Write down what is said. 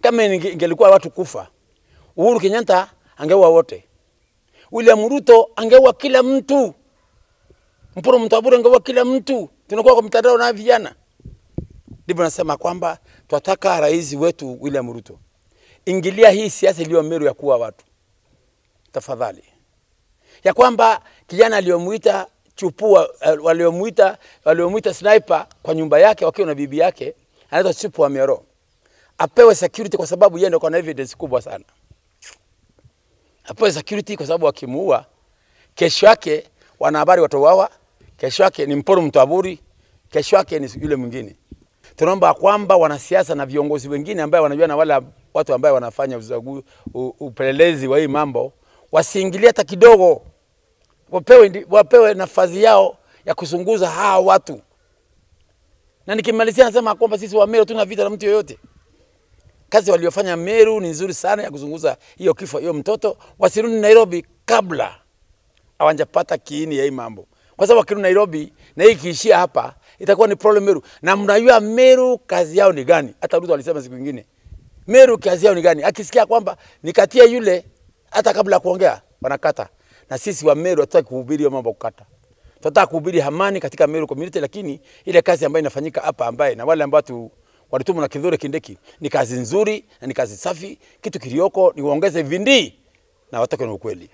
Kama ingelikuwa watu kufa, Uhuru Kenyatta angeua wote, William Ruto angeua kila mtu, Mpuro Mtabure angeua kila mtu. Tunakuwa kwa mtandao na vijana, ndipo nasema kwamba twataka rais wetu William Ruto, ingilia hii siasa iliyo Meru ya kuua watu tafadhali, ya kwamba kijana aliyomuita chupua waliomuita eh, waliomuita sniper kwa nyumba yake wakiwa na bibi yake anaitwa Chupua Mero apewe security kwa sababu yeye ndio na evidence kubwa sana. Apewe security kwa sababu akimuua, kesho yake wanahabari watauawa, kesho yake ni mporo mtaburi, kesho yake ni yule mwingine. Tunaomba kwamba wanasiasa na viongozi wengine ambao wanajua na wale watu ambao wanafanya uzagu, upelelezi wa hii mambo wasiingilie hata kidogo, wapewe, wapewe nafasi yao ya kuzunguza hawa watu. Na nikimalizia nasema kwamba sisi wa Meru tuna vita na mtu yoyote. Kazi waliofanya Meru ni nzuri sana ya kuzunguza hiyo kifo hiyo mtoto, wasirudi Nairobi kabla hawajapata kiini ya hii mambo, kwa sababu wakirudi Nairobi na hii ikiishia hapa itakuwa ni problem Meru. Na mnajua Meru kazi yao ni gani? Hata Ruto alisema siku nyingine, Meru kazi yao ni gani? Akisikia kwamba nikatia yule, hata kabla ya kuongea wanakata. Na sisi wa Meru hatutaki kuhubiri hiyo mambo kukata tunataka kuhubiri amani katika Meru community, lakini ile kazi ambayo inafanyika hapa ambaye na wale ambao walituma na Kithure Kindiki. Ni kazi nzuri na ni kazi safi, kitu kilioko ni waongeze vindii na watoke na ukweli.